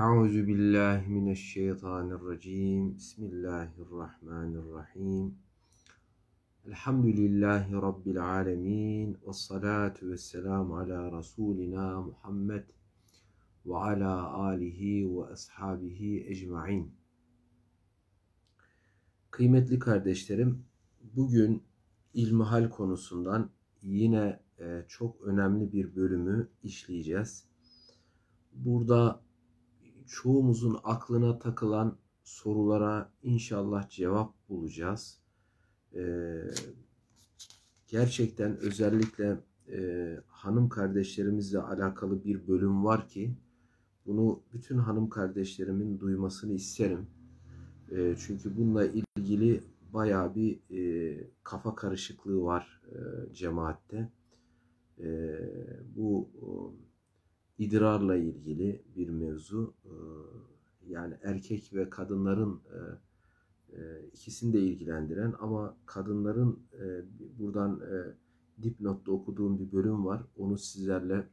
Euzu billahi mineşşeytanirracim. Bismillahirrahmanirrahim. Elhamdülillahi rabbil alamin. Ves salatu vesselam ala rasulina Muhammed ve ala alihi ve ashabihi ecmaîn. Kıymetli kardeşlerim, bugün ilmihal konusundan yine e, çok önemli bir bölümü işleyeceğiz. Burada çoğumuzun aklına takılan sorulara inşallah cevap bulacağız. Ee, gerçekten özellikle e, hanım kardeşlerimizle alakalı bir bölüm var ki bunu bütün hanım kardeşlerimin duymasını isterim. E, çünkü bununla ilgili baya bir e, kafa karışıklığı var e, cemaatte. E, bu idrarla ilgili bir mevzu. Ee, yani erkek ve kadınların e, e, ikisini de ilgilendiren ama kadınların e, buradan dipnotta okuduğum bir bölüm var. Onu sizlerle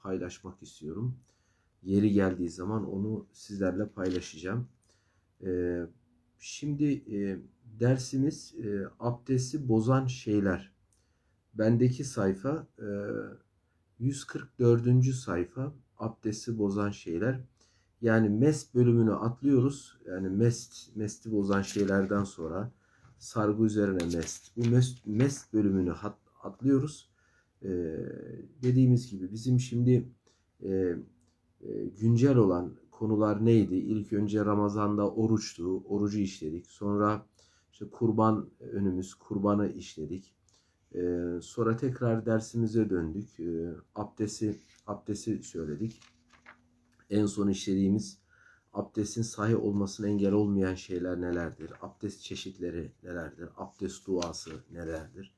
paylaşmak istiyorum. Yeri geldiği zaman onu sizlerle paylaşacağım. Şimdi dersimiz abdesti bozan şeyler. Bendeki sayfa 144. sayfa abdesti bozan şeyler. Yani mes bölümünü atlıyoruz. Yani mest, mesti bozan şeylerden sonra sargı üzerine mest. Bu mest, mest bölümünü hat, atlıyoruz. Ee, dediğimiz gibi bizim şimdi e, e güncel olan konular neydi? İlk önce Ramazan'da oruçtu, orucu işledik. Sonra işte kurban önümüz, kurbanı işledik. Ee, sonra tekrar dersimize döndük. Ee, abdesti, abdesti söyledik. En son işlediğimiz abdestin sahi olmasına engel olmayan şeyler nelerdir? Abdest çeşitleri nelerdir? Abdest duası nelerdir?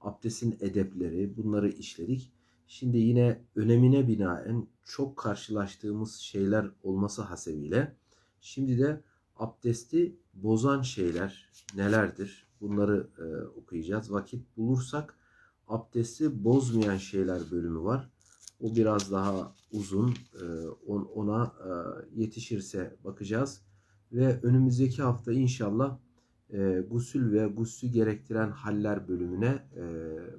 Abdestin edepleri bunları işledik. Şimdi yine önemine binaen çok karşılaştığımız şeyler olması hasebiyle şimdi de abdesti bozan şeyler nelerdir? Bunları e, okuyacağız. Vakit bulursak abdesti bozmayan şeyler bölümü var. O biraz daha uzun. E, on, ona e, yetişirse bakacağız. Ve önümüzdeki hafta inşallah e, gusül ve guslü gerektiren haller bölümüne e,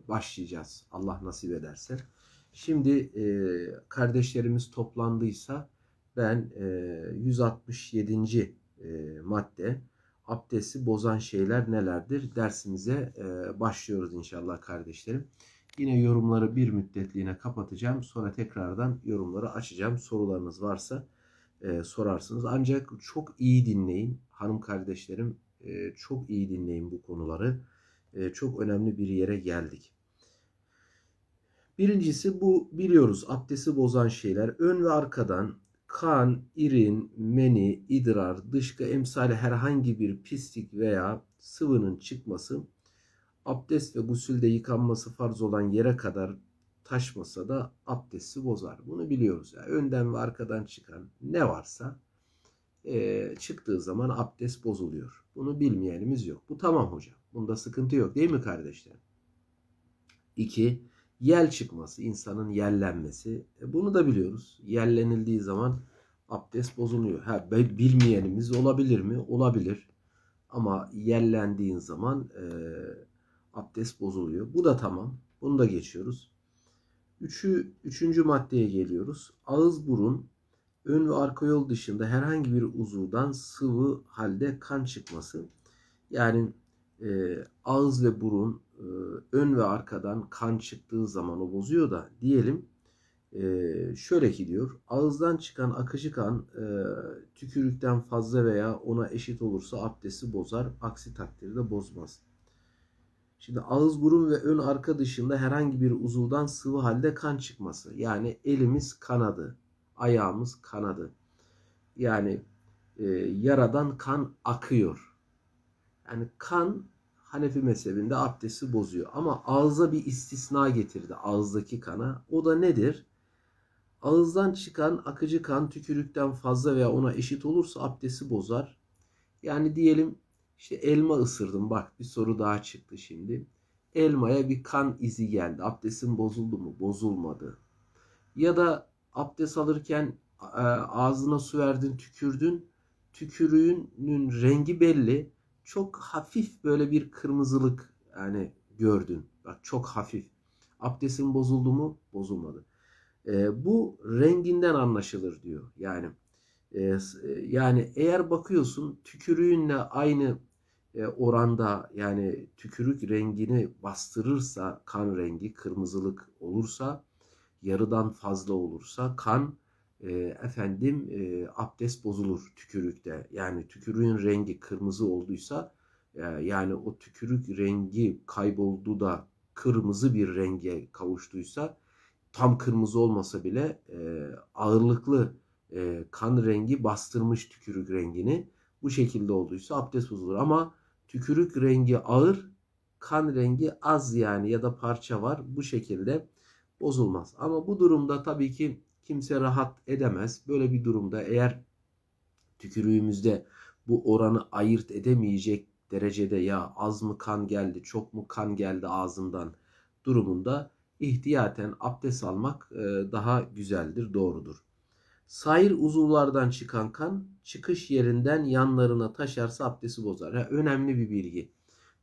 başlayacağız. Allah nasip ederse. Şimdi e, kardeşlerimiz toplandıysa ben e, 167. E, madde abdesti bozan şeyler nelerdir? Dersimize e, başlıyoruz inşallah kardeşlerim. Yine yorumları bir müddetliğine kapatacağım. Sonra tekrardan yorumları açacağım. Sorularınız varsa e, sorarsınız. Ancak çok iyi dinleyin hanım kardeşlerim. E, çok iyi dinleyin bu konuları. çok önemli bir yere geldik. Birincisi bu biliyoruz abdesti bozan şeyler ön ve arkadan kan, irin, meni, idrar, dışkı emsali herhangi bir pislik veya sıvının çıkması abdest ve gusülde yıkanması farz olan yere kadar taşmasa da abdesti bozar. Bunu biliyoruz. Yani önden ve arkadan çıkan ne varsa e, çıktığı zaman abdest bozuluyor. Bunu bilmeyenimiz yok. Bu tamam hocam. Bunda sıkıntı yok değil mi kardeşlerim? 2 yel çıkması, insanın yellenmesi. E bunu da biliyoruz. Yellenildiği zaman abdest bozuluyor. Ha, bilmeyenimiz olabilir mi? Olabilir. Ama yellendiğin zaman e, abdest bozuluyor. Bu da tamam. Bunu da geçiyoruz. Üçü, üçüncü maddeye geliyoruz. Ağız, burun, ön ve arka yol dışında herhangi bir uzuvdan sıvı halde kan çıkması. Yani e, ağız ve burun e, ön ve arkadan kan çıktığı zaman o bozuyor da diyelim e, şöyle ki diyor ağızdan çıkan akıcı kan e, tükürükten fazla veya ona eşit olursa abdesti bozar aksi takdirde bozmaz. Şimdi ağız, burun ve ön arka dışında herhangi bir uzuvdan sıvı halde kan çıkması. Yani elimiz kanadı, ayağımız kanadı. Yani e, yaradan kan akıyor. Yani kan Hanefi mezhebinde abdesti bozuyor. Ama ağza bir istisna getirdi ağızdaki kana. O da nedir? Ağızdan çıkan akıcı kan tükürükten fazla veya ona eşit olursa abdesti bozar. Yani diyelim işte elma ısırdım bak bir soru daha çıktı şimdi. Elmaya bir kan izi geldi. Abdestin bozuldu mu? Bozulmadı. Ya da abdest alırken e, ağzına su verdin, tükürdün. Tükürüğünün rengi belli çok hafif böyle bir kırmızılık yani gördün. Bak çok hafif. Abdestin bozuldu mu? Bozulmadı. E, bu renginden anlaşılır diyor. Yani e, e, yani eğer bakıyorsun tükürüğünle aynı e, oranda yani tükürük rengini bastırırsa kan rengi kırmızılık olursa yarıdan fazla olursa kan e, efendim e, abdest bozulur tükürükte. Yani tükürüğün rengi kırmızı olduysa e, yani o tükürük rengi kayboldu da kırmızı bir renge kavuştuysa tam kırmızı olmasa bile e, ağırlıklı e, kan rengi bastırmış tükürük rengini. Bu şekilde olduysa abdest bozulur ama tükürük rengi ağır, kan rengi az yani ya da parça var bu şekilde bozulmaz. Ama bu durumda tabii ki kimse rahat edemez. Böyle bir durumda eğer tükürüğümüzde bu oranı ayırt edemeyecek derecede ya az mı kan geldi, çok mu kan geldi ağzımdan durumunda ihtiyaten abdest almak e, daha güzeldir, doğrudur. Sair uzuvlardan çıkan kan çıkış yerinden yanlarına taşarsa abdesti bozar. Yani önemli bir bilgi.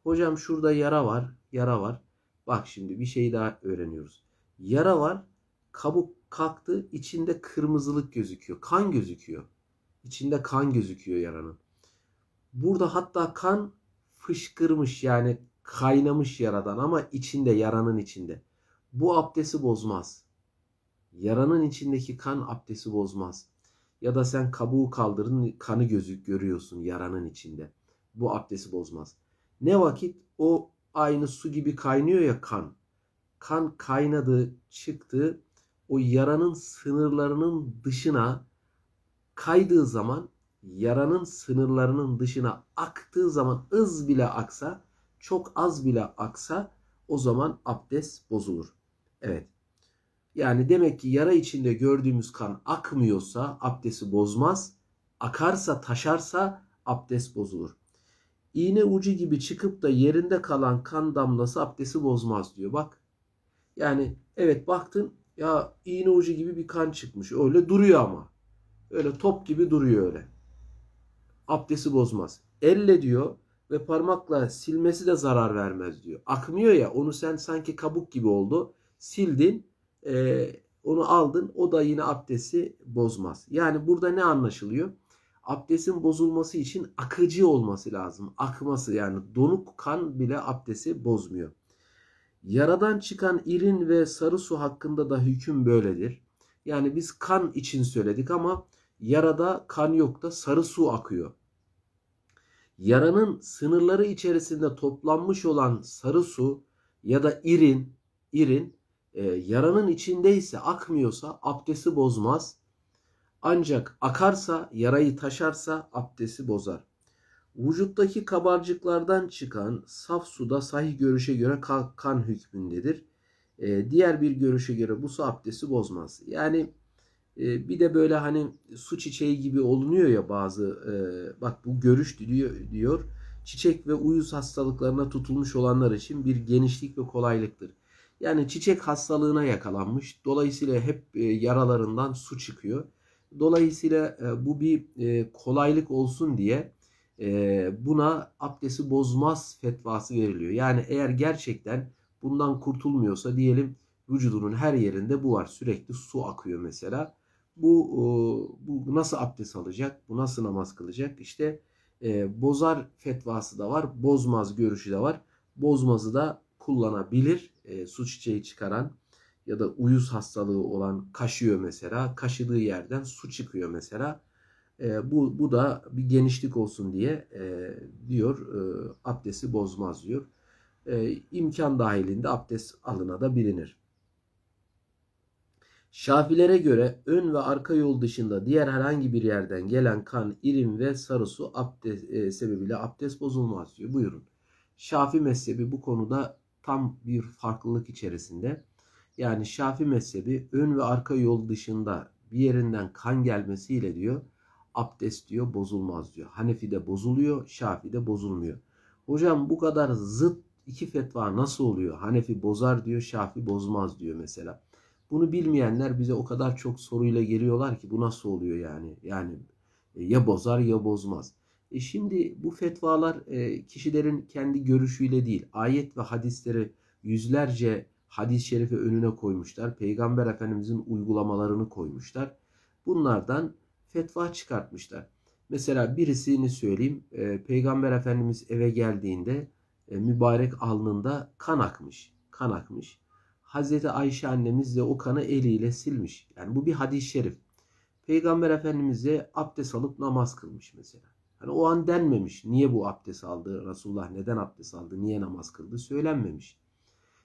Hocam şurada yara var, yara var. Bak şimdi bir şey daha öğreniyoruz. Yara var, kabuk Kalktı içinde kırmızılık gözüküyor. Kan gözüküyor. İçinde kan gözüküyor yaranın. Burada hatta kan fışkırmış yani kaynamış yaradan ama içinde yaranın içinde. Bu abdesti bozmaz. Yaranın içindeki kan abdesti bozmaz. Ya da sen kabuğu kaldırın kanı gözük görüyorsun yaranın içinde. Bu abdesti bozmaz. Ne vakit o aynı su gibi kaynıyor ya kan. Kan kaynadı, çıktı o yaranın sınırlarının dışına kaydığı zaman yaranın sınırlarının dışına aktığı zaman ız bile aksa, çok az bile aksa o zaman abdest bozulur. Evet. Yani demek ki yara içinde gördüğümüz kan akmıyorsa abdesti bozmaz. Akarsa, taşarsa abdest bozulur. İğne ucu gibi çıkıp da yerinde kalan kan damlası abdesti bozmaz diyor. Bak. Yani evet baktın ya iğne ucu gibi bir kan çıkmış. Öyle duruyor ama. Öyle top gibi duruyor öyle. Abdesti bozmaz. Elle diyor ve parmakla silmesi de zarar vermez diyor. Akmıyor ya onu sen sanki kabuk gibi oldu. Sildin e, onu aldın o da yine abdesti bozmaz. Yani burada ne anlaşılıyor? Abdestin bozulması için akıcı olması lazım. Akması yani donuk kan bile abdesti bozmuyor. Yaradan çıkan irin ve sarı su hakkında da hüküm böyledir. Yani biz kan için söyledik ama yarada kan yok da sarı su akıyor. Yaranın sınırları içerisinde toplanmış olan sarı su ya da irin, irin e, yaranın içindeyse akmıyorsa abdesti bozmaz. Ancak akarsa, yarayı taşarsa abdesti bozar. Vücuttaki kabarcıklardan çıkan saf suda sahih görüşe göre kan hükmündedir. E, diğer bir görüşe göre bu su abdesti bozmaz. Yani e, bir de böyle hani su çiçeği gibi olunuyor ya bazı e, bak bu görüş diyor, diyor çiçek ve uyuz hastalıklarına tutulmuş olanlar için bir genişlik ve kolaylıktır. Yani çiçek hastalığına yakalanmış. Dolayısıyla hep e, yaralarından su çıkıyor. Dolayısıyla e, bu bir e, kolaylık olsun diye ee, buna abdesti bozmaz fetvası veriliyor. Yani eğer gerçekten bundan kurtulmuyorsa diyelim vücudunun her yerinde bu var. Sürekli su akıyor mesela. Bu, e, bu nasıl abdest alacak? Bu nasıl namaz kılacak? İşte e, bozar fetvası da var. Bozmaz görüşü de var. Bozmazı da kullanabilir. E, su çiçeği çıkaran ya da uyuz hastalığı olan kaşıyor mesela. Kaşıdığı yerden su çıkıyor mesela. E, bu, bu da bir genişlik olsun diye e, diyor e, abdesti bozmaz diyor. E, imkan dahilinde abdest alına da bilinir. Şafilere göre ön ve arka yol dışında diğer herhangi bir yerden gelen kan, irin ve sarı su abdest, e, sebebiyle abdest bozulmaz diyor. Buyurun. Şafi mezhebi bu konuda tam bir farklılık içerisinde. Yani Şafi mezhebi ön ve arka yol dışında bir yerinden kan gelmesiyle diyor abdest diyor bozulmaz diyor. Hanefi de bozuluyor, Şafi de bozulmuyor. Hocam bu kadar zıt iki fetva nasıl oluyor? Hanefi bozar diyor, Şafi bozmaz diyor mesela. Bunu bilmeyenler bize o kadar çok soruyla geliyorlar ki bu nasıl oluyor yani? Yani e, ya bozar ya bozmaz. E şimdi bu fetvalar e, kişilerin kendi görüşüyle değil, ayet ve hadisleri yüzlerce hadis-i şerifi önüne koymuşlar. Peygamber Efendimizin uygulamalarını koymuşlar. Bunlardan fetva çıkartmışlar. Mesela birisini söyleyeyim. E, Peygamber Efendimiz eve geldiğinde e, mübarek alnında kan akmış. Kan akmış. Hazreti Ayşe annemiz de o kanı eliyle silmiş. Yani bu bir hadis-i şerif. Peygamber Efendimiz abdest alıp namaz kılmış mesela. Hani o an denmemiş. Niye bu abdest aldı? Resulullah neden abdest aldı? Niye namaz kıldı? Söylenmemiş.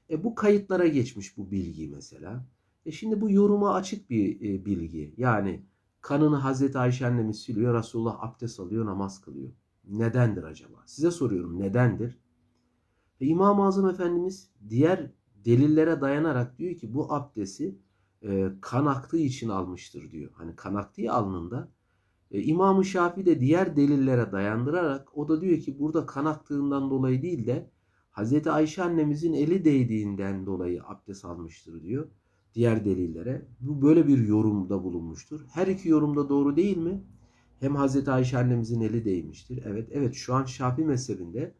E bu kayıtlara geçmiş bu bilgi mesela. E şimdi bu yoruma açık bir e, bilgi. Yani Kanını Hazreti Ayşe annemiz siliyor. Resulullah abdest alıyor, namaz kılıyor. Nedendir acaba? Size soruyorum nedendir? İmam-ı Azam Efendimiz diğer delillere dayanarak diyor ki bu abdesti e, kan aktığı için almıştır diyor. Hani kan aktığı alnında. E, İmam-ı Şafi de diğer delillere dayandırarak o da diyor ki burada kan aktığından dolayı değil de Hazreti Ayşe annemizin eli değdiğinden dolayı abdest almıştır diyor diğer delillere. Bu böyle bir yorumda bulunmuştur. Her iki yorumda doğru değil mi? Hem Hazreti Ayşe annemizin eli değmiştir. Evet, evet şu an Şafi mezhebinde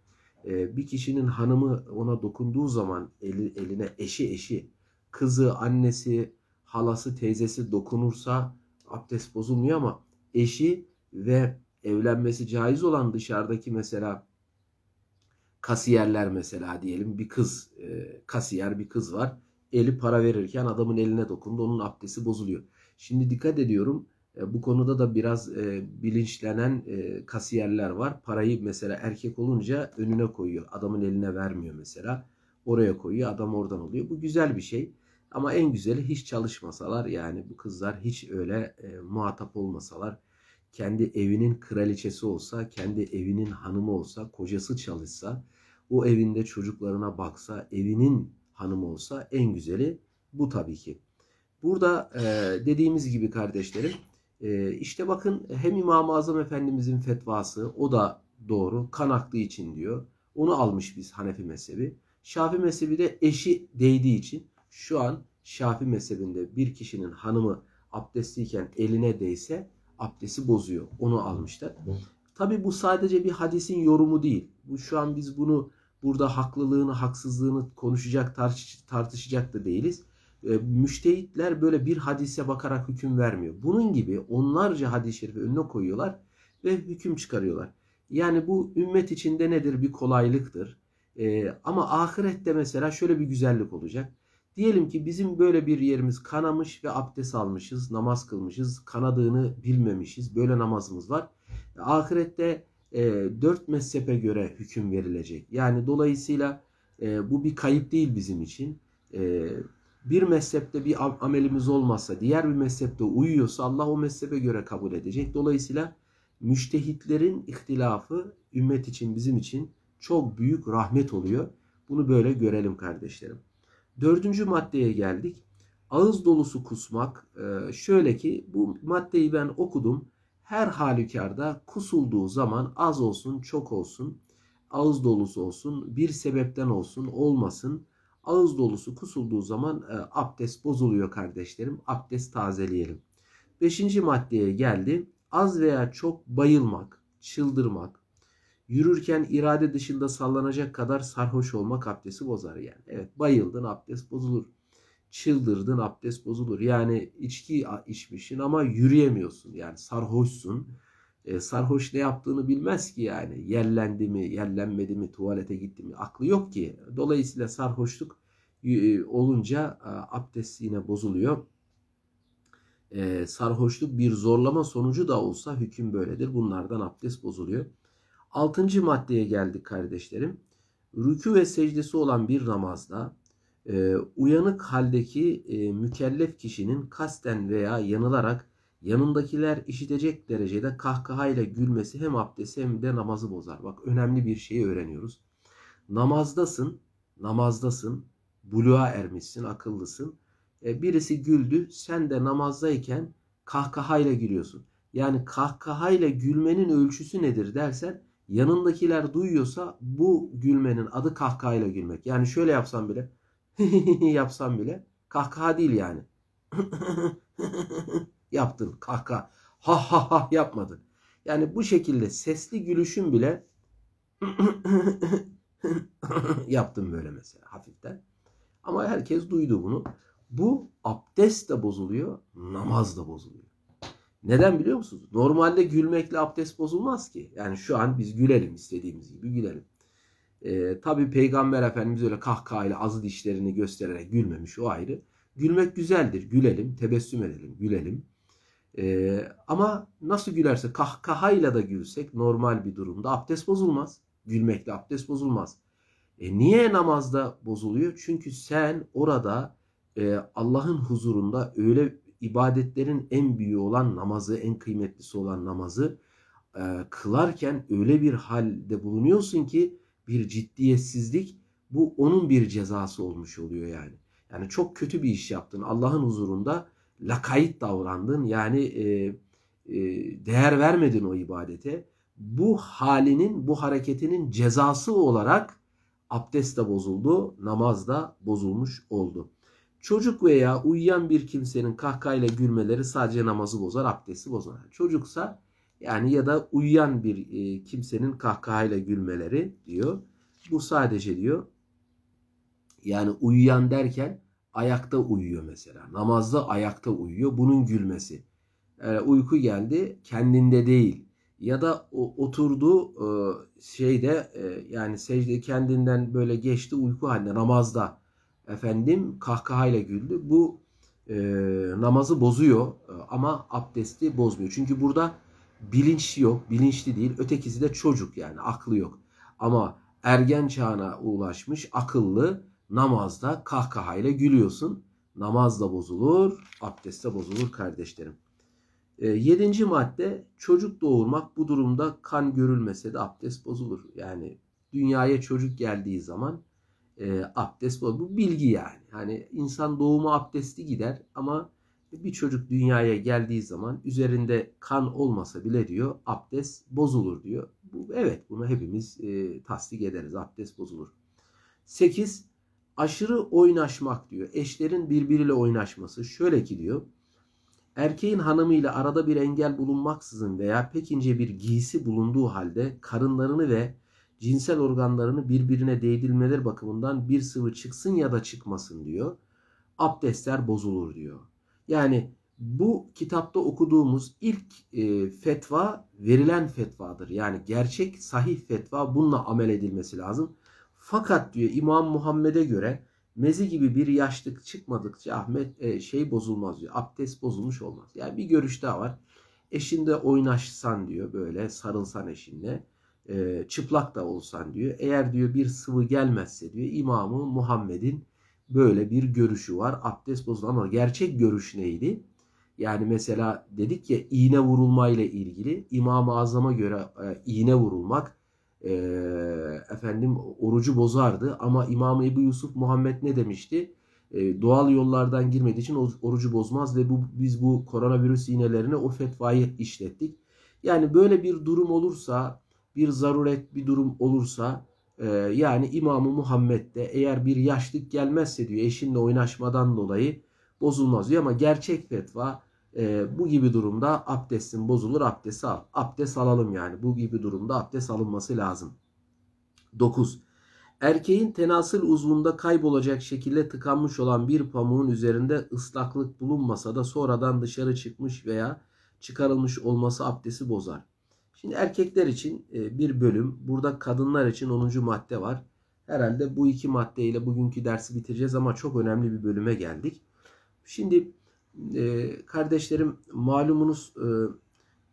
e, bir kişinin hanımı ona dokunduğu zaman eli, eline eşi eşi, kızı, annesi, halası, teyzesi dokunursa abdest bozulmuyor ama eşi ve evlenmesi caiz olan dışarıdaki mesela kasiyerler mesela diyelim bir kız e, kasiyer bir kız var eli para verirken adamın eline dokundu onun abdesti bozuluyor. Şimdi dikkat ediyorum e, bu konuda da biraz e, bilinçlenen e, kasiyerler var. Parayı mesela erkek olunca önüne koyuyor. Adamın eline vermiyor mesela. Oraya koyuyor adam oradan oluyor. Bu güzel bir şey. Ama en güzeli hiç çalışmasalar yani bu kızlar hiç öyle e, muhatap olmasalar kendi evinin kraliçesi olsa, kendi evinin hanımı olsa, kocası çalışsa, o evinde çocuklarına baksa, evinin hanım olsa en güzeli bu tabii ki. Burada e, dediğimiz gibi kardeşlerim e, işte bakın hem İmam-ı Azam Efendimizin fetvası o da doğru kan aklı için diyor. Onu almış biz Hanefi mezhebi. Şafi mezhebi de eşi değdiği için şu an Şafi mezhebinde bir kişinin hanımı abdestliyken eline değse abdesti bozuyor. Onu almışlar. Tabi bu sadece bir hadisin yorumu değil. Bu şu an biz bunu Burada haklılığını, haksızlığını konuşacak, tartışacak da değiliz. Ee, müştehitler böyle bir hadise bakarak hüküm vermiyor. Bunun gibi onlarca hadis-i şerifi önüne koyuyorlar ve hüküm çıkarıyorlar. Yani bu ümmet içinde nedir? Bir kolaylıktır. Ee, ama ahirette mesela şöyle bir güzellik olacak. Diyelim ki bizim böyle bir yerimiz kanamış ve abdest almışız, namaz kılmışız, kanadığını bilmemişiz. Böyle namazımız var. Ahirette e, 4 mezhepe göre hüküm verilecek. Yani dolayısıyla e, bu bir kayıp değil bizim için. E, bir mezhepte bir amelimiz olmazsa, diğer bir mezhepte uyuyorsa Allah o mezhebe göre kabul edecek. Dolayısıyla müştehitlerin ihtilafı ümmet için, bizim için çok büyük rahmet oluyor. Bunu böyle görelim kardeşlerim. Dördüncü maddeye geldik. Ağız dolusu kusmak. E, şöyle ki bu maddeyi ben okudum her halükarda kusulduğu zaman az olsun çok olsun ağız dolusu olsun bir sebepten olsun olmasın ağız dolusu kusulduğu zaman e, abdest bozuluyor kardeşlerim abdest tazeleyelim. Beşinci maddeye geldi az veya çok bayılmak çıldırmak yürürken irade dışında sallanacak kadar sarhoş olmak abdesti bozar yani. Evet bayıldın abdest bozulur çıldırdın abdest bozulur. Yani içki içmişsin ama yürüyemiyorsun. Yani sarhoşsun. E, sarhoş ne yaptığını bilmez ki yani. Yerlendi mi, yerlenmedi mi, tuvalete gitti mi aklı yok ki. Dolayısıyla sarhoşluk e, olunca e, abdest yine bozuluyor. E, sarhoşluk bir zorlama sonucu da olsa hüküm böyledir. Bunlardan abdest bozuluyor. Altıncı maddeye geldik kardeşlerim. Rükü ve secdesi olan bir namazda ee, uyanık haldeki e, mükellef kişinin kasten veya yanılarak yanındakiler işitecek derecede kahkahayla gülmesi hem abdesti hem de namazı bozar. Bak önemli bir şeyi öğreniyoruz. Namazdasın, namazdasın, buluğa ermişsin, akıllısın. E, birisi güldü, sen de namazdayken kahkahayla gülüyorsun. Yani kahkahayla gülmenin ölçüsü nedir dersen yanındakiler duyuyorsa bu gülmenin adı kahkahayla gülmek. Yani şöyle yapsam bile yapsam bile kahkaha değil yani. Yaptın kahkaha. Ha ha ha yapmadın. Yani bu şekilde sesli gülüşün bile yaptım böyle mesela hafiften. Ama herkes duydu bunu. Bu abdest de bozuluyor, namaz da bozuluyor. Neden biliyor musunuz? Normalde gülmekle abdest bozulmaz ki. Yani şu an biz gülelim istediğimiz gibi gülelim. E, tabii Peygamber Efendimiz öyle kahkahayla azı dişlerini göstererek gülmemiş o ayrı. Gülmek güzeldir. Gülelim, tebessüm edelim, gülelim. E, ama nasıl gülerse kahkahayla da gülsek normal bir durumda abdest bozulmaz. Gülmekle abdest bozulmaz. E, niye namazda bozuluyor? Çünkü sen orada e, Allah'ın huzurunda öyle ibadetlerin en büyüğü olan namazı, en kıymetlisi olan namazı e, kılarken öyle bir halde bulunuyorsun ki bir ciddiyetsizlik bu onun bir cezası olmuş oluyor yani. Yani çok kötü bir iş yaptın. Allah'ın huzurunda lakayt davrandın. Yani e, e, değer vermedin o ibadete. Bu halinin, bu hareketinin cezası olarak abdest de bozuldu, namaz da bozulmuş oldu. Çocuk veya uyuyan bir kimsenin kahkahayla gülmeleri sadece namazı bozar, abdesti bozar. Çocuksa yani ya da uyuyan bir e, kimsenin kahkahayla gülmeleri diyor. Bu sadece diyor yani uyuyan derken ayakta uyuyor mesela. Namazda ayakta uyuyor. Bunun gülmesi. E, uyku geldi kendinde değil. Ya da o, oturdu e, şeyde e, yani secde kendinden böyle geçti uyku halinde namazda efendim kahkahayla güldü. Bu e, namazı bozuyor e, ama abdesti bozmuyor. Çünkü burada bilinçli yok, bilinçli değil. Ötekisi de çocuk yani aklı yok. Ama ergen çağına ulaşmış akıllı namazda kahkahayla gülüyorsun. Namaz da bozulur, abdest de bozulur kardeşlerim. E, yedinci madde çocuk doğurmak bu durumda kan görülmese de abdest bozulur. Yani dünyaya çocuk geldiği zaman e, abdest bozulur. Bu bilgi yani. Hani insan doğumu abdesti gider ama bir çocuk dünyaya geldiği zaman üzerinde kan olmasa bile diyor abdest bozulur diyor. Bu, evet bunu hepimiz e, tasdik ederiz. Abdest bozulur. 8. Aşırı oynaşmak diyor. Eşlerin birbiriyle oynaşması. Şöyle ki diyor. Erkeğin hanımıyla arada bir engel bulunmaksızın veya pek ince bir giysi bulunduğu halde karınlarını ve cinsel organlarını birbirine değdirmeleri bakımından bir sıvı çıksın ya da çıkmasın diyor. Abdestler bozulur diyor. Yani bu kitapta okuduğumuz ilk e, fetva verilen fetvadır. Yani gerçek sahih fetva bununla amel edilmesi lazım. Fakat diyor İmam Muhammed'e göre mezi gibi bir yaşlık çıkmadıkça Ahmet e, şey bozulmaz diyor. Abdest bozulmuş olmaz. Yani bir görüş daha var. Eşinde oynaşsan diyor böyle sarılsan eşinle e, çıplak da olsan diyor. Eğer diyor bir sıvı gelmezse diyor İmamı Muhammed'in böyle bir görüşü var. Abdest bozulur ama gerçek görüş neydi? Yani mesela dedik ya iğne vurulma ile ilgili İmam-ı Azam'a göre e, iğne vurulmak e, efendim orucu bozardı ama İmam Ebu Yusuf Muhammed ne demişti? E, doğal yollardan girmediği için orucu bozmaz ve bu biz bu koronavirüs iğnelerine o fetvayı işlettik. Yani böyle bir durum olursa, bir zaruret bir durum olursa ee, yani İmam-ı Muhammed de eğer bir yaşlık gelmezse diyor eşinle oynaşmadan dolayı bozulmaz diyor. Ama gerçek fetva e, bu gibi durumda abdestin bozulur abdesti al. Abdest alalım yani bu gibi durumda abdest alınması lazım. 9. Erkeğin tenasıl uzvunda kaybolacak şekilde tıkanmış olan bir pamuğun üzerinde ıslaklık bulunmasa da sonradan dışarı çıkmış veya çıkarılmış olması abdesti bozar. Şimdi erkekler için e, bir bölüm. Burada kadınlar için 10. madde var. Herhalde bu iki maddeyle bugünkü dersi bitireceğiz ama çok önemli bir bölüme geldik. Şimdi e, kardeşlerim malumunuz e,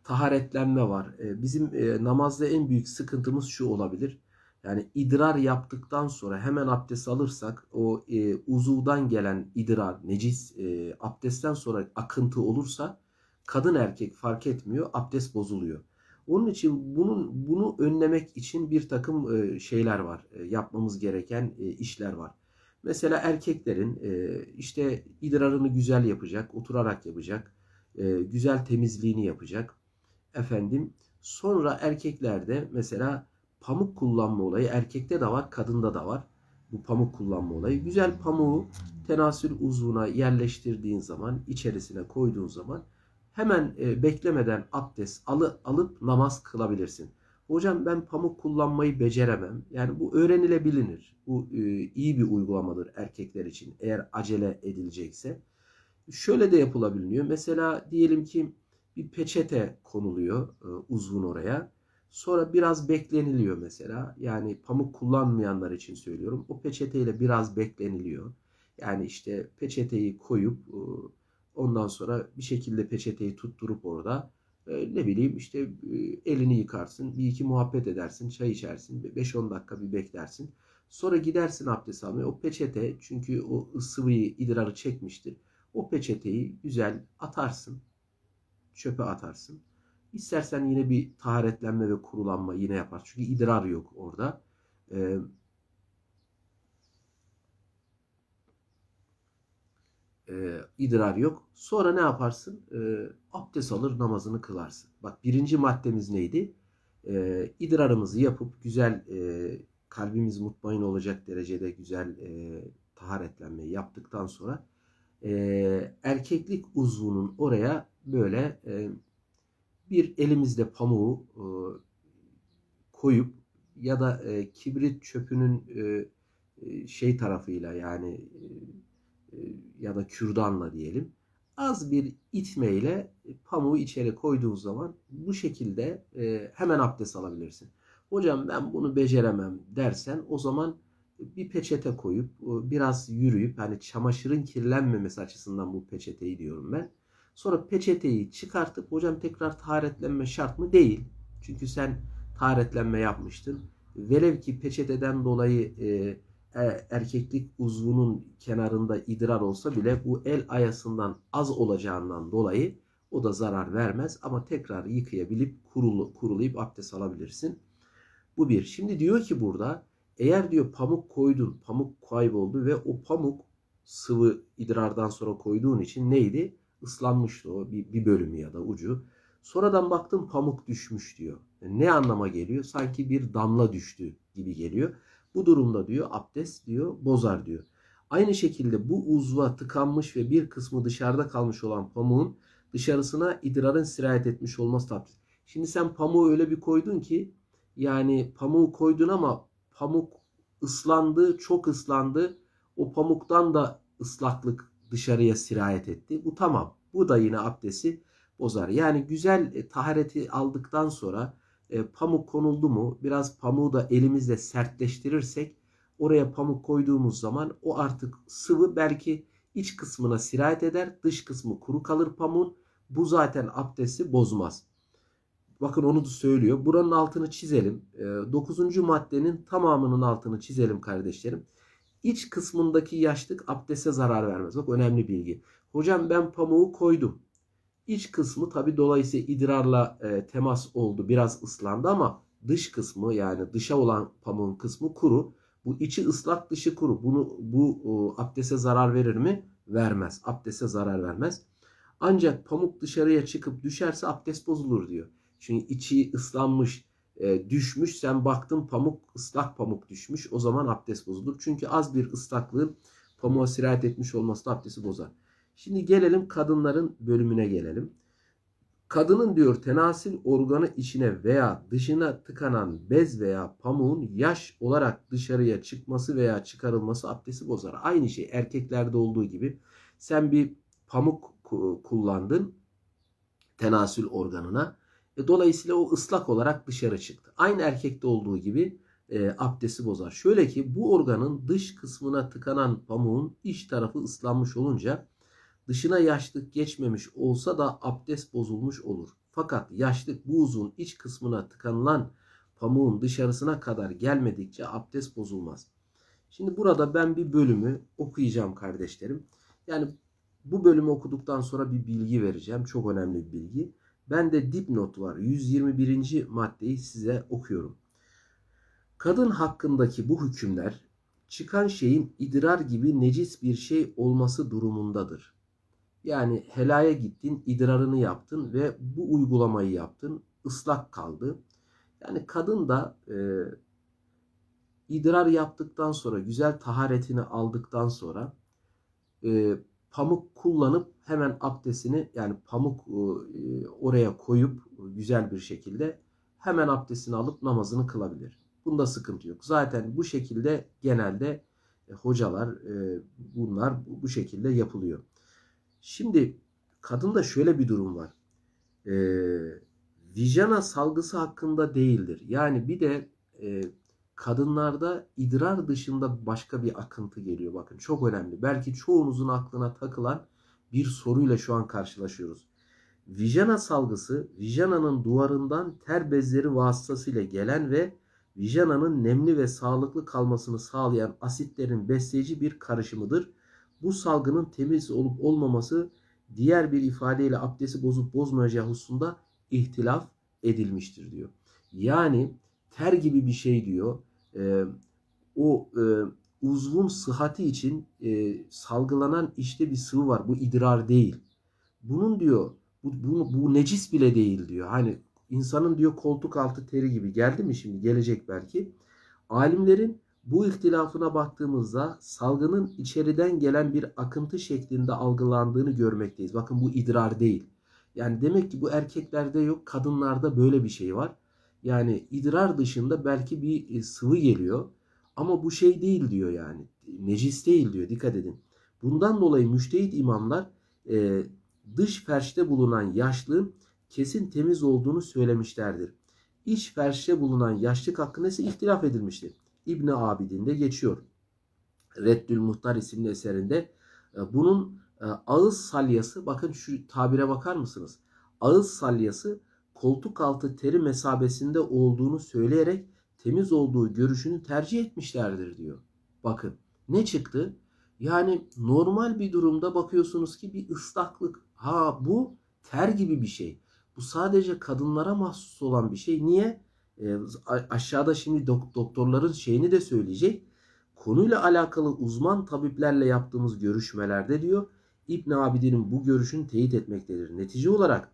taharetlenme var. Bizim namazda en büyük sıkıntımız şu olabilir. Yani idrar yaptıktan sonra hemen abdest alırsak o e, uzuvdan gelen idrar, necis e, abdestten sonra akıntı olursa kadın erkek fark etmiyor abdest bozuluyor. Onun için bunun bunu önlemek için bir takım e, şeyler var. E, yapmamız gereken e, işler var. Mesela erkeklerin işte idrarını güzel yapacak, oturarak yapacak, güzel temizliğini yapacak. Efendim sonra erkeklerde mesela pamuk kullanma olayı erkekte de var, kadında da var. Bu pamuk kullanma olayı. Güzel pamuğu tenasül uzvuna yerleştirdiğin zaman, içerisine koyduğun zaman hemen e, beklemeden abdest alı, alıp namaz kılabilirsin. Hocam ben pamuk kullanmayı beceremem. Yani bu öğrenilebilir. Bu e, iyi bir uygulamadır erkekler için eğer acele edilecekse. Şöyle de yapılabiliyor. Mesela diyelim ki bir peçete konuluyor e, uzvun oraya. Sonra biraz bekleniliyor mesela. Yani pamuk kullanmayanlar için söylüyorum. O peçeteyle biraz bekleniliyor. Yani işte peçeteyi koyup e, Ondan sonra bir şekilde peçeteyi tutturup orada e, ne bileyim işte e, elini yıkarsın, bir iki muhabbet edersin, çay içersin, 5-10 dakika bir beklersin. Sonra gidersin abdest almaya. O peçete çünkü o sıvıyı, idrarı çekmiştir. O peçeteyi güzel atarsın. Çöpe atarsın. İstersen yine bir taharetlenme ve kurulanma yine yapar. Çünkü idrar yok orada. Ee, e, idrar yok. Sonra ne yaparsın? E, abdest alır namazını kılarsın. Bak birinci maddemiz neydi? E, idrarımızı yapıp güzel e, kalbimiz mutmain olacak derecede güzel e, taharetlenmeyi yaptıktan sonra e, erkeklik uzvunun oraya böyle e, bir elimizde pamuğu e, koyup ya da e, kibrit çöpünün e, e şey tarafıyla yani e, ya da kürdanla diyelim az bir itmeyle pamuğu içeri koyduğun zaman bu şekilde e, hemen abdest alabilirsin. Hocam ben bunu beceremem dersen o zaman bir peçete koyup biraz yürüyüp hani çamaşırın kirlenmemesi açısından bu peçeteyi diyorum ben. Sonra peçeteyi çıkartıp hocam tekrar taharetlenme şart mı? Değil. Çünkü sen taharetlenme yapmıştın. Velev ki peçeteden dolayı e, erkeklik uzvunun kenarında idrar olsa bile bu el ayasından az olacağından dolayı o da zarar vermez ama tekrar yıkayabilip kurulu, kurulayıp abdest alabilirsin. Bu bir. Şimdi diyor ki burada eğer diyor pamuk koydun, pamuk kayboldu ve o pamuk sıvı idrardan sonra koyduğun için neydi? Islanmıştı o bir, bir bölümü ya da ucu. Sonradan baktım pamuk düşmüş diyor. Ne anlama geliyor? Sanki bir damla düştü gibi geliyor. Bu durumda diyor abdest diyor bozar diyor. Aynı şekilde bu uzva tıkanmış ve bir kısmı dışarıda kalmış olan pamuğun dışarısına idrarın sirayet etmiş olması tabir. Şimdi sen pamuğu öyle bir koydun ki yani pamuğu koydun ama pamuk ıslandı, çok ıslandı. O pamuktan da ıslaklık dışarıya sirayet etti. Bu tamam. Bu da yine abdesti bozar. Yani güzel e, tahareti aldıktan sonra e, pamuk konuldu mu biraz pamuğu da elimizle sertleştirirsek oraya pamuk koyduğumuz zaman o artık sıvı belki iç kısmına sirayet eder dış kısmı kuru kalır pamuğun bu zaten abdesti bozmaz. Bakın onu da söylüyor. Buranın altını çizelim. E, 9. maddenin tamamının altını çizelim kardeşlerim. İç kısmındaki yaşlık abdeste zarar vermez. Bak önemli bilgi. Hocam ben pamuğu koydum. İç kısmı tabi dolayısıyla idrarla e, temas oldu. Biraz ıslandı ama dış kısmı yani dışa olan pamuğun kısmı kuru. Bu içi ıslak dışı kuru. Bunu bu o, abdese zarar verir mi? Vermez. Abdese zarar vermez. Ancak pamuk dışarıya çıkıp düşerse abdest bozulur diyor. Çünkü içi ıslanmış, e, düşmüş. Sen baktın pamuk ıslak pamuk düşmüş. O zaman abdest bozulur. Çünkü az bir ıslaklığı pamuğa sirayet etmiş olması da abdesti bozar. Şimdi gelelim kadınların bölümüne gelelim. Kadının diyor tenasil organı içine veya dışına tıkanan bez veya pamuğun yaş olarak dışarıya çıkması veya çıkarılması abdesti bozar. Aynı şey erkeklerde olduğu gibi sen bir pamuk kullandın tenasül organına. E, dolayısıyla o ıslak olarak dışarı çıktı. Aynı erkekte olduğu gibi e, abdesti bozar. Şöyle ki bu organın dış kısmına tıkanan pamuğun iç tarafı ıslanmış olunca Dışına yaşlık geçmemiş olsa da abdest bozulmuş olur. Fakat yaşlık bu uzun iç kısmına tıkanılan pamuğun dışarısına kadar gelmedikçe abdest bozulmaz. Şimdi burada ben bir bölümü okuyacağım kardeşlerim. Yani bu bölümü okuduktan sonra bir bilgi vereceğim. Çok önemli bir bilgi. Ben de dipnot var. 121. maddeyi size okuyorum. Kadın hakkındaki bu hükümler çıkan şeyin idrar gibi necis bir şey olması durumundadır. Yani helaya gittin, idrarını yaptın ve bu uygulamayı yaptın. ıslak kaldı. Yani kadın da e, idrar yaptıktan sonra, güzel taharetini aldıktan sonra e, pamuk kullanıp hemen abdestini yani pamuk e, oraya koyup güzel bir şekilde hemen abdestini alıp namazını kılabilir. Bunda sıkıntı yok. Zaten bu şekilde genelde e, hocalar e, bunlar bu şekilde yapılıyor. Şimdi kadında şöyle bir durum var. E, vijana salgısı hakkında değildir. Yani bir de e, kadınlarda idrar dışında başka bir akıntı geliyor. Bakın çok önemli. Belki çoğunuzun aklına takılan bir soruyla şu an karşılaşıyoruz. Vijana salgısı vijananın duvarından ter bezleri vasıtasıyla gelen ve vijananın nemli ve sağlıklı kalmasını sağlayan asitlerin besleyici bir karışımıdır bu salgının temiz olup olmaması diğer bir ifadeyle abdesti bozup bozmayacağı hususunda ihtilaf edilmiştir diyor. Yani ter gibi bir şey diyor. E, o e, uzvun sıhhati için e, salgılanan işte bir sıvı var. Bu idrar değil. Bunun diyor bu, bu, bu necis bile değil diyor. Hani insanın diyor koltuk altı teri gibi geldi mi şimdi gelecek belki. Alimlerin bu ihtilafına baktığımızda salgının içeriden gelen bir akıntı şeklinde algılandığını görmekteyiz. Bakın bu idrar değil. Yani demek ki bu erkeklerde yok, kadınlarda böyle bir şey var. Yani idrar dışında belki bir e, sıvı geliyor ama bu şey değil diyor yani. Necis değil diyor dikkat edin. Bundan dolayı müştehit imamlar e, dış ferşte bulunan yaşlığın kesin temiz olduğunu söylemişlerdir. İç ferşte bulunan yaşlık hakkında ise ihtilaf edilmiştir. İbn Abidin'de geçiyor. Reddül Muhtar isimli eserinde e, bunun e, ağız salyası bakın şu tabire bakar mısınız? Ağız salyası koltuk altı teri mesabesinde olduğunu söyleyerek temiz olduğu görüşünü tercih etmişlerdir diyor. Bakın ne çıktı? Yani normal bir durumda bakıyorsunuz ki bir ıslaklık. Ha bu ter gibi bir şey. Bu sadece kadınlara mahsus olan bir şey. Niye? E, aşağıda şimdi dok- doktorların şeyini de söyleyecek. Konuyla alakalı uzman tabiplerle yaptığımız görüşmelerde diyor İbn Abidin'in bu görüşünü teyit etmektedir. Netice olarak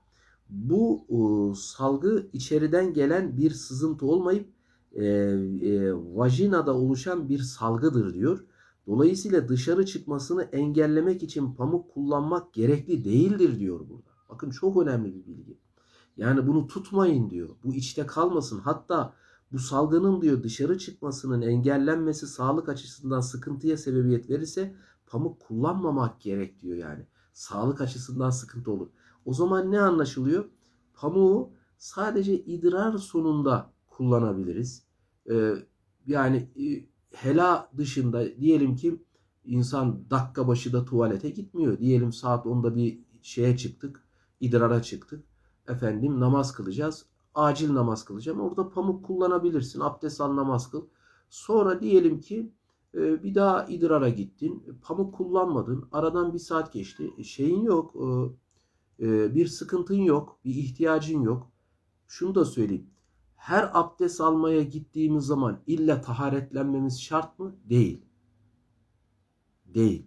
bu e, salgı içeriden gelen bir sızıntı olmayıp e, e, vajinada oluşan bir salgıdır diyor. Dolayısıyla dışarı çıkmasını engellemek için pamuk kullanmak gerekli değildir diyor burada. Bakın çok önemli bir bilgi. Yani bunu tutmayın diyor. Bu içte kalmasın. Hatta bu salgının diyor dışarı çıkmasının engellenmesi sağlık açısından sıkıntıya sebebiyet verirse pamuk kullanmamak gerek diyor yani. Sağlık açısından sıkıntı olur. O zaman ne anlaşılıyor? Pamuğu sadece idrar sonunda kullanabiliriz. Ee, yani e, hela dışında diyelim ki insan dakika başı da tuvalete gitmiyor. Diyelim saat 10'da bir şeye çıktık, idrara çıktık efendim namaz kılacağız. Acil namaz kılacağım. Orada pamuk kullanabilirsin. Abdest al namaz kıl. Sonra diyelim ki e, bir daha idrara gittin. E, pamuk kullanmadın. Aradan bir saat geçti. E, şeyin yok. Bir sıkıntın yok. Bir ihtiyacın yok. Şunu da söyleyeyim. Her abdest almaya gittiğimiz zaman illa taharetlenmemiz şart mı? Değil. Değil.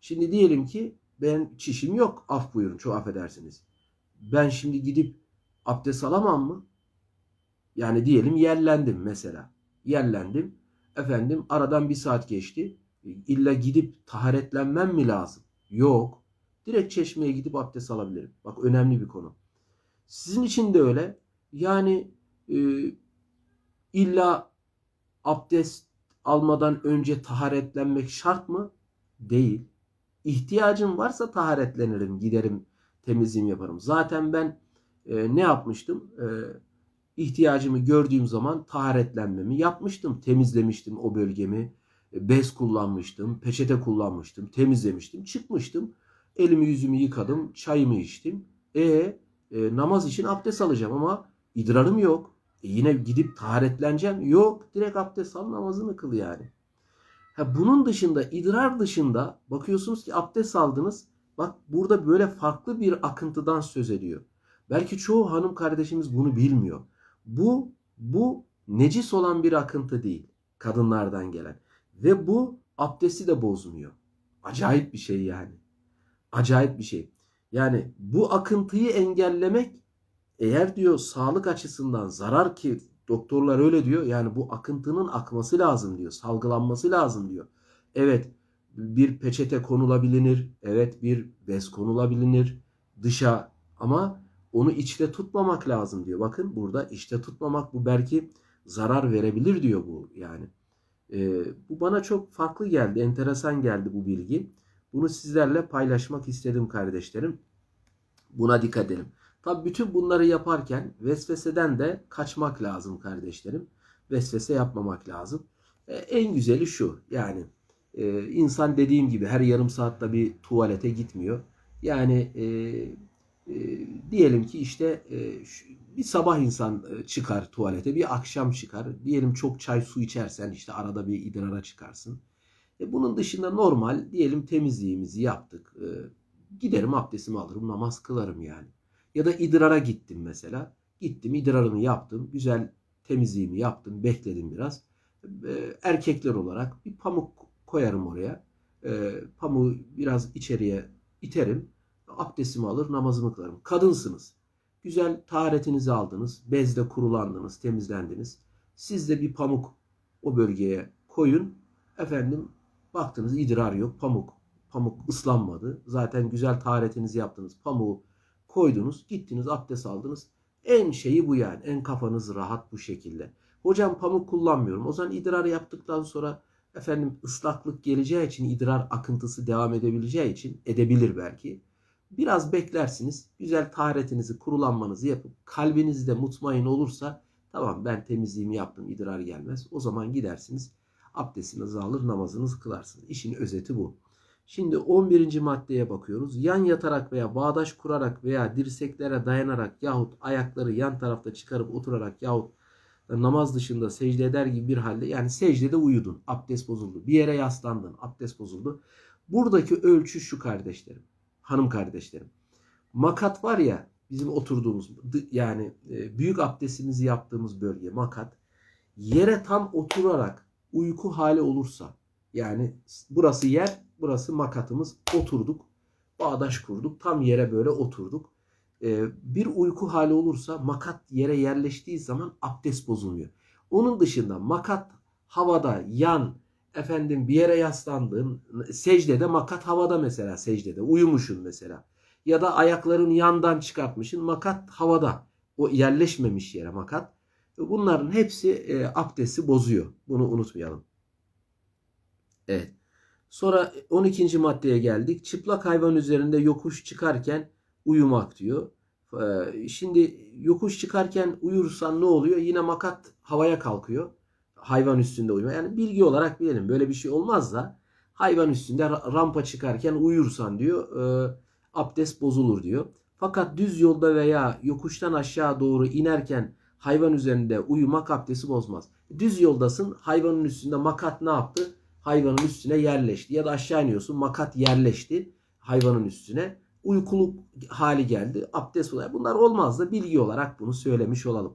Şimdi diyelim ki ben çişim yok. Af buyurun. Çok affedersiniz ben şimdi gidip abdest alamam mı? Yani diyelim yerlendim mesela. Yerlendim. Efendim aradan bir saat geçti. E, illa gidip taharetlenmem mi lazım? Yok. Direkt çeşmeye gidip abdest alabilirim. Bak önemli bir konu. Sizin için de öyle. Yani e, illa abdest almadan önce taharetlenmek şart mı? Değil. İhtiyacım varsa taharetlenirim, giderim temizliğimi yaparım. Zaten ben e, ne yapmıştım? E, ihtiyacımı gördüğüm zaman taharetlenmemi yapmıştım. Temizlemiştim o bölgemi. E, bez kullanmıştım, peçete kullanmıştım, temizlemiştim, çıkmıştım. Elimi yüzümü yıkadım, çayımı içtim. E, e namaz için abdest alacağım ama idrarım yok. E, yine gidip taharetleneceğim. Yok, direkt abdest al namazını kıl yani. Ha, bunun dışında idrar dışında bakıyorsunuz ki abdest aldınız Bak burada böyle farklı bir akıntıdan söz ediyor. Belki çoğu hanım kardeşimiz bunu bilmiyor. Bu bu necis olan bir akıntı değil kadınlardan gelen ve bu abdesti de bozmuyor. Acayip bir şey yani. Acayip bir şey. Yani bu akıntıyı engellemek eğer diyor sağlık açısından zarar ki doktorlar öyle diyor. Yani bu akıntının akması lazım diyor. Salgılanması lazım diyor. Evet bir peçete konulabilinir Evet bir bez konulabilir dışa ama onu içte tutmamak lazım diyor. Bakın burada içte tutmamak bu belki zarar verebilir diyor bu yani. E, bu bana çok farklı geldi, enteresan geldi bu bilgi. Bunu sizlerle paylaşmak istedim kardeşlerim. Buna dikkat edelim. Tabi bütün bunları yaparken vesveseden de kaçmak lazım kardeşlerim. Vesvese yapmamak lazım. E, en güzeli şu yani ee, insan dediğim gibi her yarım saatte bir tuvalete gitmiyor. Yani e, e, diyelim ki işte e, şu, bir sabah insan e, çıkar tuvalete, bir akşam çıkar. Diyelim çok çay su içersen işte arada bir idrara çıkarsın. E, bunun dışında normal diyelim temizliğimizi yaptık. E, giderim abdestimi alırım, namaz kılarım yani. Ya da idrara gittim mesela. Gittim idrarımı yaptım, güzel temizliğimi yaptım, bekledim biraz. E, erkekler olarak bir pamuk koyarım oraya. E, pamuğu biraz içeriye iterim. Abdestimi alır, namazımı kılarım. Kadınsınız. Güzel taharetinizi aldınız. Bezle kurulandınız, temizlendiniz. Siz de bir pamuk o bölgeye koyun. Efendim baktınız idrar yok. Pamuk pamuk ıslanmadı. Zaten güzel taharetinizi yaptınız. Pamuğu koydunuz, gittiniz, abdest aldınız. En şeyi bu yani. En kafanız rahat bu şekilde. Hocam pamuk kullanmıyorum. O zaman idrar yaptıktan sonra efendim ıslaklık geleceği için idrar akıntısı devam edebileceği için edebilir belki. Biraz beklersiniz. Güzel taharetinizi, kurulanmanızı yapıp kalbinizde mutmain olursa tamam ben temizliğimi yaptım idrar gelmez. O zaman gidersiniz abdestinizi alır namazınızı kılarsınız. İşin özeti bu. Şimdi 11. maddeye bakıyoruz. Yan yatarak veya bağdaş kurarak veya dirseklere dayanarak yahut ayakları yan tarafta çıkarıp oturarak yahut namaz dışında secde eder gibi bir halde yani secdede uyudun, abdest bozuldu. Bir yere yaslandın, abdest bozuldu. Buradaki ölçü şu kardeşlerim, hanım kardeşlerim. Makat var ya bizim oturduğumuz yani e, büyük abdestimizi yaptığımız bölge makat. Yere tam oturarak uyku hali olursa yani burası yer, burası makatımız oturduk. Bağdaş kurduk, tam yere böyle oturduk. Ee, bir uyku hali olursa makat yere yerleştiği zaman abdest bozulmuyor. Onun dışında makat havada yan efendim bir yere yaslandığın secdede makat havada mesela secdede uyumuşun mesela ya da ayakların yandan çıkartmışın makat havada o yerleşmemiş yere makat bunların hepsi e, abdesti bozuyor bunu unutmayalım. Evet. Sonra 12. maddeye geldik. Çıplak hayvan üzerinde yokuş çıkarken uyumak diyor. Ee, şimdi yokuş çıkarken uyursan ne oluyor? Yine makat havaya kalkıyor. Hayvan üstünde uyuma. Yani bilgi olarak bilelim. Böyle bir şey olmaz da hayvan üstünde rampa çıkarken uyursan diyor e, abdest bozulur diyor. Fakat düz yolda veya yokuştan aşağı doğru inerken hayvan üzerinde uyumak abdesti bozmaz. Düz yoldasın hayvanın üstünde makat ne yaptı? Hayvanın üstüne yerleşti. Ya da aşağı iniyorsun makat yerleşti hayvanın üstüne uykuluk hali geldi. Abdest olay. Bunlar olmaz da bilgi olarak bunu söylemiş olalım.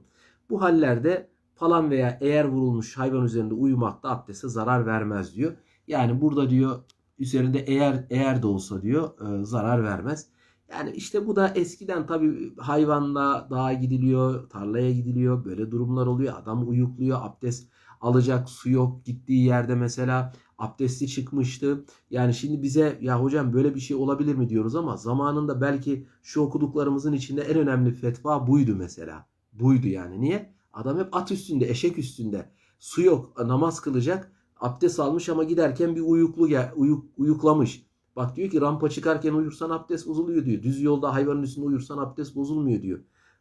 Bu hallerde falan veya eğer vurulmuş hayvan üzerinde uyumak da abdeste zarar vermez diyor. Yani burada diyor üzerinde eğer eğer de olsa diyor e, zarar vermez. Yani işte bu da eskiden tabi hayvanla dağa gidiliyor, tarlaya gidiliyor. Böyle durumlar oluyor. Adam uyukluyor, abdest alacak su yok. Gittiği yerde mesela abdesti çıkmıştı. Yani şimdi bize ya hocam böyle bir şey olabilir mi diyoruz ama zamanında belki şu okuduklarımızın içinde en önemli fetva buydu mesela. Buydu yani. Niye? Adam hep at üstünde, eşek üstünde. Su yok, e, namaz kılacak. Abdest almış ama giderken bir uyuklu ya uyuk, uyuklamış. Bak diyor ki rampa çıkarken uyursan abdest bozuluyor diyor. Düz yolda hayvanın üstünde uyursan abdest bozulmuyor diyor.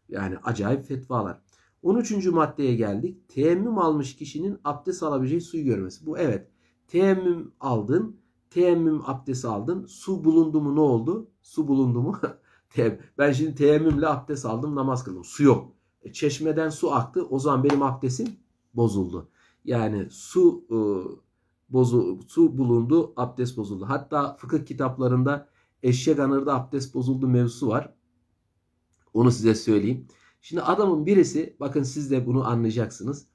Yani acayip fetvalar. 13. maddeye geldik. Teyemmüm almış kişinin abdest alabileceği suyu görmesi. Bu evet Teyemmüm aldın. Teyemmüm abdesti aldın. Su bulundu mu ne oldu? Su bulundu mu? ben şimdi teyemmümle abdest aldım namaz kıldım. Su yok. E, çeşmeden su aktı. O zaman benim abdestim bozuldu. Yani su e, bozu, su bulundu, abdest bozuldu. Hatta fıkıh kitaplarında eşek anırda abdest bozuldu mevzusu var. Onu size söyleyeyim. Şimdi adamın birisi, bakın siz de bunu anlayacaksınız.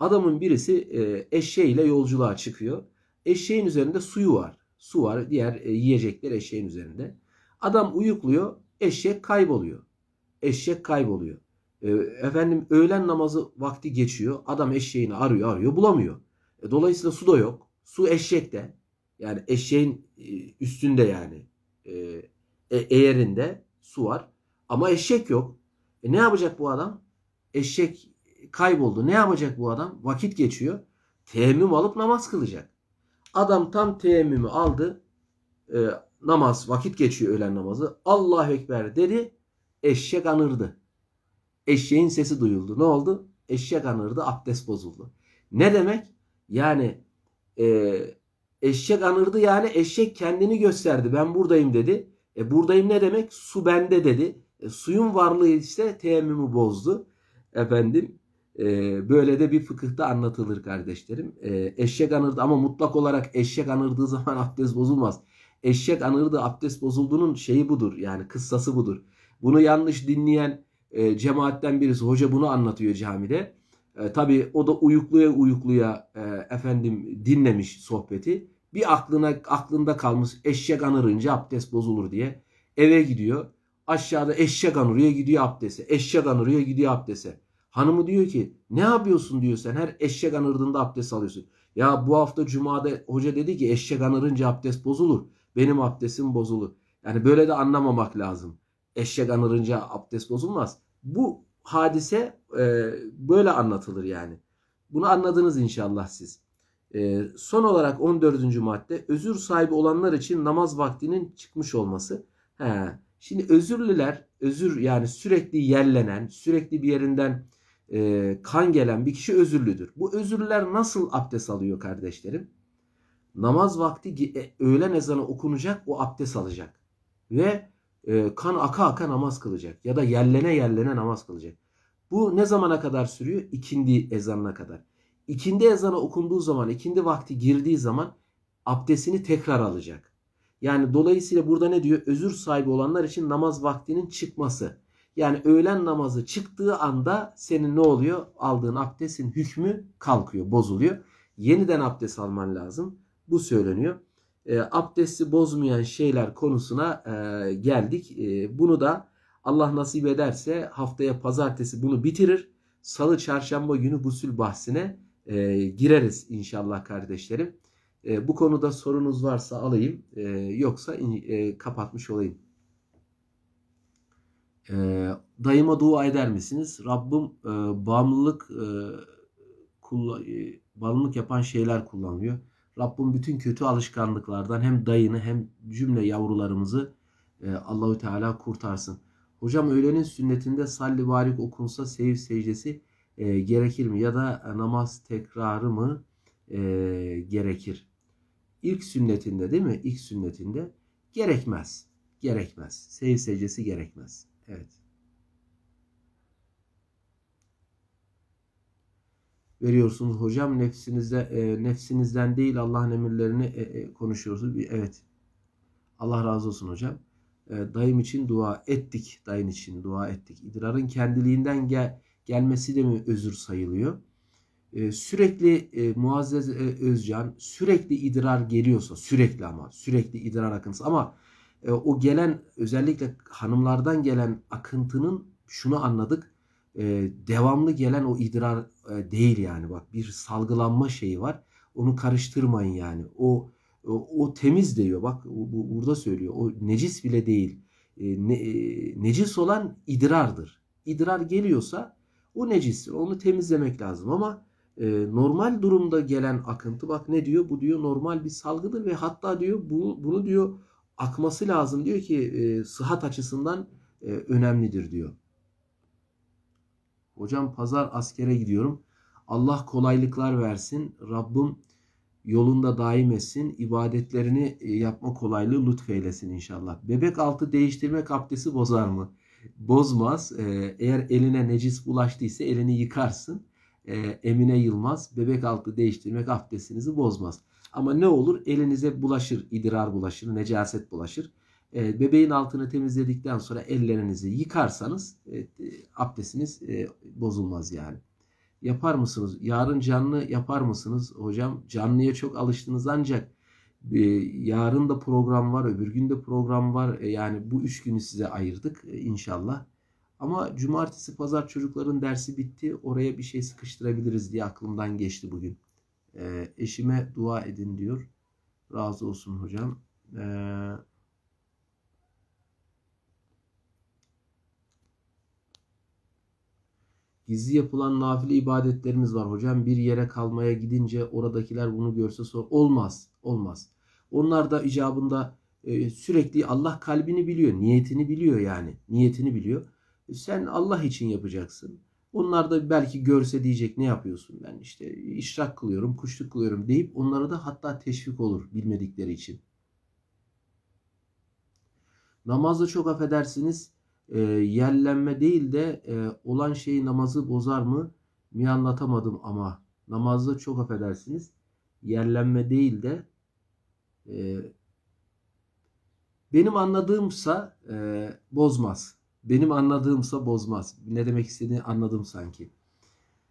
Adamın birisi e, eşeğiyle yolculuğa çıkıyor. Eşeğin üzerinde suyu var. Su var. Diğer e, yiyecekler eşeğin üzerinde. Adam uyukluyor. Eşek kayboluyor. Eşek kayboluyor. E, efendim öğlen namazı vakti geçiyor. Adam eşeğini arıyor arıyor bulamıyor. E, dolayısıyla su da yok. Su eşekte. Yani eşeğin e, üstünde yani. E, e, eğerinde su var. Ama eşek yok. E, ne yapacak bu adam? Eşek kayboldu. Ne yapacak bu adam? Vakit geçiyor. Teyemmüm alıp namaz kılacak. Adam tam teyemmümü aldı. E, namaz vakit geçiyor öğlen namazı. Allahu Ekber dedi. Eşek anırdı. Eşeğin sesi duyuldu. Ne oldu? Eşek anırdı. Abdest bozuldu. Ne demek? Yani e, eşek anırdı yani eşek kendini gösterdi. Ben buradayım dedi. E, buradayım ne demek? Su bende dedi. E, suyun varlığı işte teyemmümü bozdu. Efendim ee, böyle de bir fıkıhta anlatılır kardeşlerim. E, eşek anırdı ama mutlak olarak eşek anırdığı zaman abdest bozulmaz. Eşek anırdı abdest bozulduğunun şeyi budur yani kıssası budur. Bunu yanlış dinleyen e, cemaatten birisi hoca bunu anlatıyor camide. E, tabii o da uyukluya uyukluya e, efendim dinlemiş sohbeti. Bir aklına aklında kalmış eşek anırınca abdest bozulur diye eve gidiyor. Aşağıda eşek anırıya gidiyor abdese. Eşek anırıya gidiyor abdese. Hanımı diyor ki ne yapıyorsun diyor sen her eşek anırdığında abdest alıyorsun. Ya bu hafta cumada hoca dedi ki eşek anırınca abdest bozulur. Benim abdestim bozulur. Yani böyle de anlamamak lazım. Eşek anırınca abdest bozulmaz. Bu hadise e, böyle anlatılır yani. Bunu anladınız inşallah siz. E, son olarak 14. madde özür sahibi olanlar için namaz vaktinin çıkmış olması. He. Şimdi özürlüler, özür yani sürekli yerlenen, sürekli bir yerinden e, kan gelen bir kişi özürlüdür. Bu özürlüler nasıl abdest alıyor kardeşlerim? Namaz vakti e, öğlen ezanı okunacak o abdest alacak. Ve e, kan aka aka namaz kılacak. Ya da yerlene yerlene namaz kılacak. Bu ne zamana kadar sürüyor? İkindi ezanına kadar. İkindi ezanı okunduğu zaman, ikindi vakti girdiği zaman abdestini tekrar alacak. Yani dolayısıyla burada ne diyor? Özür sahibi olanlar için namaz vaktinin çıkması. Yani öğlen namazı çıktığı anda senin ne oluyor? Aldığın abdestin hükmü kalkıyor, bozuluyor. Yeniden abdest alman lazım. Bu söyleniyor. E, abdesti bozmayan şeyler konusuna e, geldik. E, bunu da Allah nasip ederse haftaya pazartesi bunu bitirir. Salı çarşamba günü gusül bahsine e, gireriz inşallah kardeşlerim. E, bu konuda sorunuz varsa alayım e, yoksa e, kapatmış olayım. E, dayıma dua eder misiniz? Rabbim e, bağımlılık e, kulla, e, bağımlılık yapan şeyler kullanıyor. Rabbim bütün kötü alışkanlıklardan hem dayını hem cümle yavrularımızı e, Allahü Teala kurtarsın. Hocam öğlenin sünnetinde salli varik okunsa sev secdesi e, gerekir mi? Ya da namaz tekrarı mı e, gerekir? İlk sünnetinde değil mi? İlk sünnetinde gerekmez. Gerekmez. Sev secdesi gerekmez. Evet. Veriyorsunuz hocam nefsinize e, nefsinizden değil Allah'ın emirlerini e, e, konuşuyorsunuz. evet. Allah razı olsun hocam. E, dayım için dua ettik. Dayın için dua ettik. İdrarın kendiliğinden gel, gelmesi de mi özür sayılıyor? E, sürekli e, Muazzez e, Özcan sürekli idrar geliyorsa sürekli ama sürekli idrar akıntısı ama e, o gelen özellikle hanımlardan gelen akıntının şunu anladık. E, devamlı gelen o idrar e, değil yani bak bir salgılanma şeyi var. Onu karıştırmayın yani. O o, o temiz diyor bak bu, burada söylüyor. O necis bile değil. E, ne, e, necis olan idrardır. İdrar geliyorsa o necistir. Onu temizlemek lazım ama e, normal durumda gelen akıntı bak ne diyor? Bu diyor normal bir salgıdır ve hatta diyor bu, bunu diyor akması lazım diyor ki e, sıhhat açısından e, önemlidir diyor. Hocam pazar askere gidiyorum. Allah kolaylıklar versin. Rabbim yolunda daim etsin. İbadetlerini e, yapma kolaylığı lütfeylesin inşallah. Bebek altı değiştirmek abdesti bozar mı? Bozmaz. E, eğer eline necis bulaştıysa elini yıkarsın. E, Emine Yılmaz bebek altı değiştirmek abdestinizi bozmaz. Ama ne olur elinize bulaşır, idrar bulaşır, necaset bulaşır. E, bebeğin altını temizledikten sonra ellerinizi yıkarsanız e, abdestiniz e, bozulmaz yani. Yapar mısınız? Yarın canlı yapar mısınız? Hocam canlıya çok alıştınız ancak e, yarın da program var, öbür gün de program var. E, yani bu üç günü size ayırdık e, inşallah. Ama cumartesi pazar çocukların dersi bitti. Oraya bir şey sıkıştırabiliriz diye aklımdan geçti bugün. E, eşime dua edin diyor. Razı olsun hocam. E, Gizli yapılan nafile ibadetlerimiz var hocam. Bir yere kalmaya gidince oradakiler bunu görse sor. Olmaz. Olmaz. Onlar da icabında e, sürekli Allah kalbini biliyor. Niyetini biliyor yani. Niyetini biliyor. E, sen Allah için yapacaksın. Onlar da belki görse diyecek ne yapıyorsun ben işte işrak kılıyorum, kuşluk kılıyorum deyip onlara da hatta teşvik olur bilmedikleri için. Namazda çok affedersiniz e, yerlenme değil de e, olan şeyi namazı bozar mı? Mi anlatamadım ama namazda çok affedersiniz yerlenme değil de e, benim anladığımsa e, bozmaz. Benim anladığımsa bozmaz. Ne demek istediğini anladım sanki.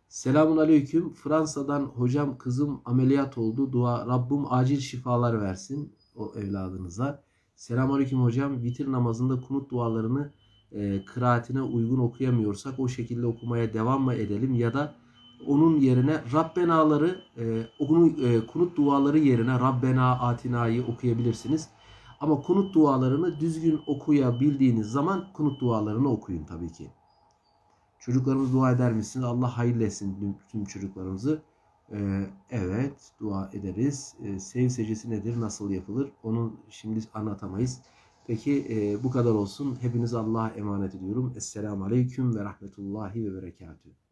Selamun aleyküm. Fransa'dan hocam kızım ameliyat oldu. Dua Rabbim acil şifalar versin o evladınıza. Selamun aleyküm hocam. Vitir namazında kunut dualarını e, kıraatine uygun okuyamıyorsak o şekilde okumaya devam mı edelim ya da onun yerine Rabbenaları e, onun e, kunut duaları yerine Rabbena Atina'yı okuyabilirsiniz. Ama kunut dualarını düzgün okuyabildiğiniz zaman kunut dualarını okuyun tabii ki. Çocuklarımız dua eder misiniz? Allah hayırlı etsin tüm çocuklarımızı. Ee, evet dua ederiz. Ee, sev secesi nedir? Nasıl yapılır? Onu şimdi anlatamayız. Peki e, bu kadar olsun. Hepiniz Allah'a emanet ediyorum. Esselamu Aleyküm ve Rahmetullahi ve Berekatühü.